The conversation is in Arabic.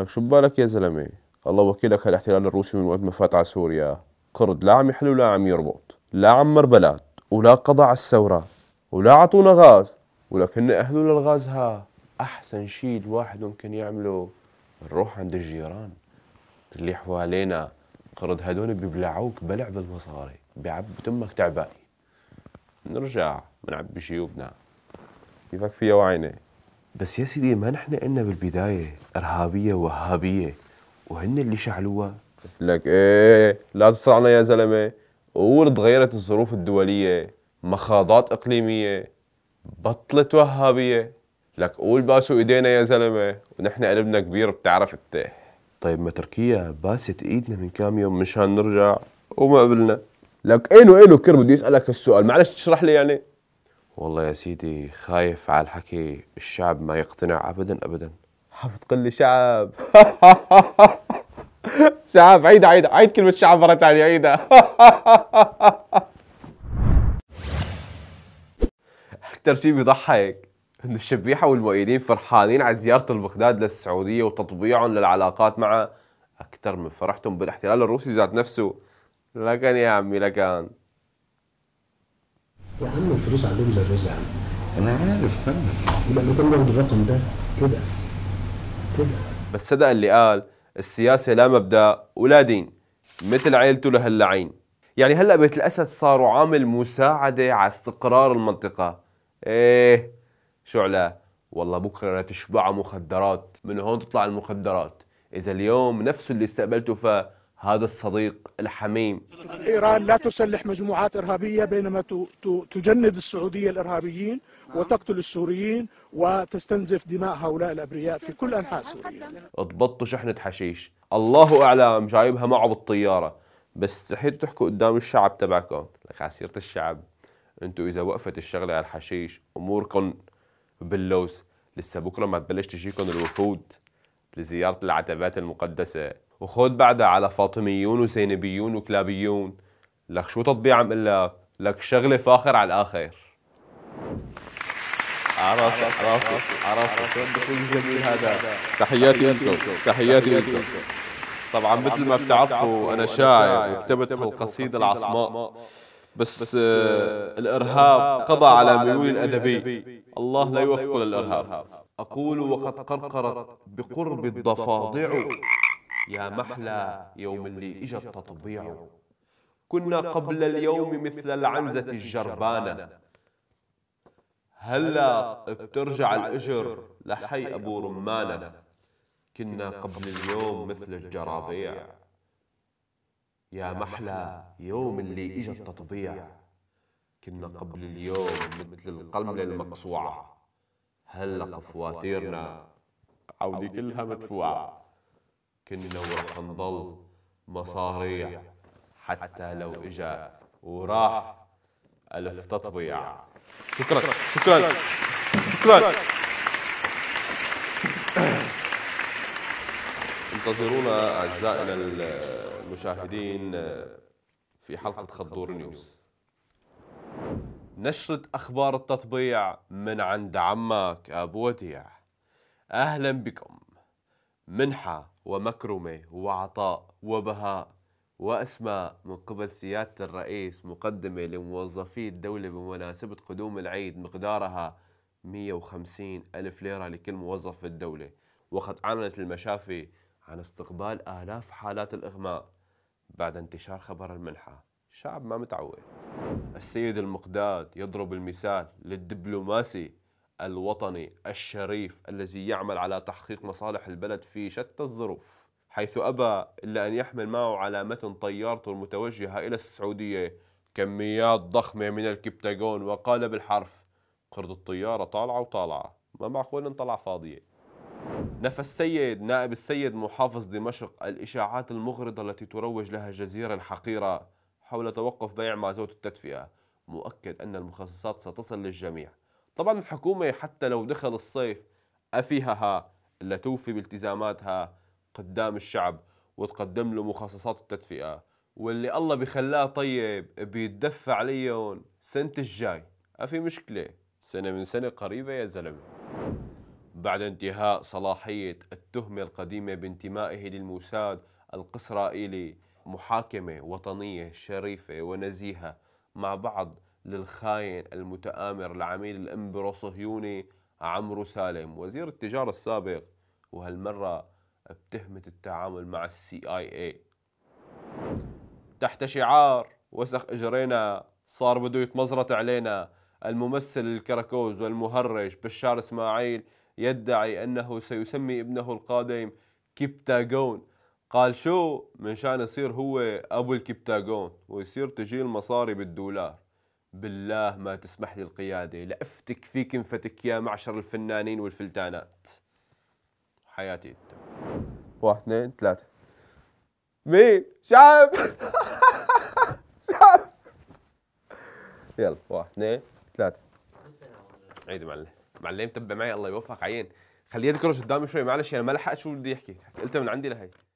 لك شو ببالك يا زلمه الله وكيلك هالاحتلال الروسي من وقت ما فات على سوريا قرد لا عم يحل ولا عم يربط لا عمر بلد ولا قضى على الثوره ولا عطونا غاز ولكن أهلوا للغاز ها احسن شيء الواحد ممكن يعمله نروح عند الجيران اللي حوالينا قرد هدول ببلعوك بلع بالمصاري بعب تمك تعبان نرجع منعبي جيوبنا كيفك فيها وعيني بس يا سيدي ما نحن قلنا بالبدايه ارهابيه وهابيه وهن اللي شعلوها لك ايه لا تصرعنا يا زلمه قول تغيرت الظروف الدوليه مخاضات اقليميه بطلت وهابيه لك قول باسوا ايدينا يا زلمه ونحن قلبنا كبير بتعرف انت طيب ما تركيا باست ايدنا من كام يوم مشان نرجع وما قبلنا لك اينو اينو كير بدي اسالك السؤال معلش تشرح لي يعني والله يا سيدي خايف على الحكي الشعب ما يقتنع ابدا ابدا عم قل لي شعب شعب عيد عيد عيد كلمة شعب مرة ثانية عيدها أكثر شيء بيضحك إنه الشبيحة والمؤيدين فرحانين على زيارة البغداد للسعودية وتطبيعهم للعلاقات معها أكثر من فرحتهم بالاحتلال الروسي ذات نفسه لكن يا عمي لكن يا عم الفلوس عندهم الرز يا عم انا عارف فندم يبقى احنا كنا الرقم ده كده كده بس صدق اللي قال السياسة لا مبدأ ولا دين مثل عيلته لهاللعين يعني هلا بيت الاسد صاروا عامل مساعده على استقرار المنطقه ايه شو علا والله بكره تشبع مخدرات من هون تطلع المخدرات اذا اليوم نفس اللي استقبلته فيه هذا الصديق الحميم إيران لا تسلح مجموعات إرهابية بينما تجند السعودية الإرهابيين وتقتل السوريين وتستنزف دماء هؤلاء الأبرياء في كل أنحاء سوريا اضبطوا شحنة حشيش الله أعلم جايبها معه بالطيارة بس تحيتوا تحكوا قدام الشعب تبعكم لك على سيرة الشعب انتوا إذا وقفت الشغلة على الحشيش أموركم باللوز لسه بكرة ما تبلش تجيكم الوفود لزيارة العتبات المقدسة وخذ بعدها على فاطميون وزينبيون وكلابيون لك شو تطبيع عم لك لك شغلة فاخر على الآخر عراسة عراسة عراسة شو الدخول الجميل هذا تحياتي لكم تحياتي لكم طبعا مثل ما بتعرفوا أنا شاعر وكتبت هالقصيدة العصماء بس, بس آه, آه، الإرهاب قضى على ميولي الأدبي الله لا يوفقه للإرهاب أقول وقد قرقرت بقرب الضفادع يا محلى يوم اللي إجا التطبيع كنا قبل اليوم مثل العنزة الجربانة هلا بترجع الإجر لحي أبو رمانة كنا قبل اليوم مثل الجرابيع يا محلى يوم اللي إجا التطبيع كنا قبل اليوم مثل القمل المقصوعة هلا فواتيرنا عودي كلها مدفوعة كنا ورح مصاريع حتى لو اجا وراح ألف تطبيع شكرا شكرا شكرا انتظرونا أعزائنا المشاهدين في حلقة خضور نيوز نشرة أخبار التطبيع من عند عمك أبو وديع أهلا بكم منحة ومكرمة وعطاء وبهاء وأسماء من قبل سيادة الرئيس مقدمة لموظفي الدولة بمناسبة قدوم العيد مقدارها 150 ألف ليرة لكل موظف في الدولة وقد أعلنت المشافي عن استقبال آلاف حالات الإغماء بعد انتشار خبر المنحة شعب ما متعود السيد المقداد يضرب المثال للدبلوماسي الوطني الشريف الذي يعمل على تحقيق مصالح البلد في شتى الظروف حيث أبى إلا أن يحمل معه على متن طيارته المتوجهة إلى السعودية كميات ضخمة من الكبتاجون وقال بالحرف قرض الطيارة طالعة وطالعة ما معقول أن طلع فاضية نفى السيد نائب السيد محافظ دمشق الإشاعات المغرضة التي تروج لها الجزيرة الحقيرة حول توقف بيع مازوت التدفئة مؤكد أن المخصصات ستصل للجميع طبعا الحكومة حتى لو دخل الصيف أفيهها اللي توفي بالتزاماتها قدام الشعب وتقدم له مخصصات التدفئة واللي الله بخلاه طيب بيتدفى عليهم سنة الجاي أفي مشكلة سنة من سنة قريبة يا زلمة بعد انتهاء صلاحية التهمة القديمة بانتمائه للموساد القسرائيلي محاكمة وطنية شريفة ونزيهة مع بعض للخاين المتآمر العميل الإمبروصهيوني عمرو سالم وزير التجارة السابق وهالمرة بتهمة التعامل مع السي اي اي تحت شعار وسخ اجرينا صار بده يتمزرط علينا الممثل الكراكوز والمهرج بشار اسماعيل يدعي انه سيسمي ابنه القادم كيبتاغون قال شو من شان يصير هو ابو الكبتاجون ويصير تجي المصاري بالدولار بالله ما تسمح لي القياده لافتك فيك انفتك يا معشر الفنانين والفلتانات حياتي انت واحد اثنين ثلاثه مين شعب شعب يلا واحد اثنين ثلاثه عيد معلم معلم تبع معي الله يوفق عين خليه يذكرش قدامي شوي معلش انا يعني ما لحقت شو بدي احكي قلت من عندي لهي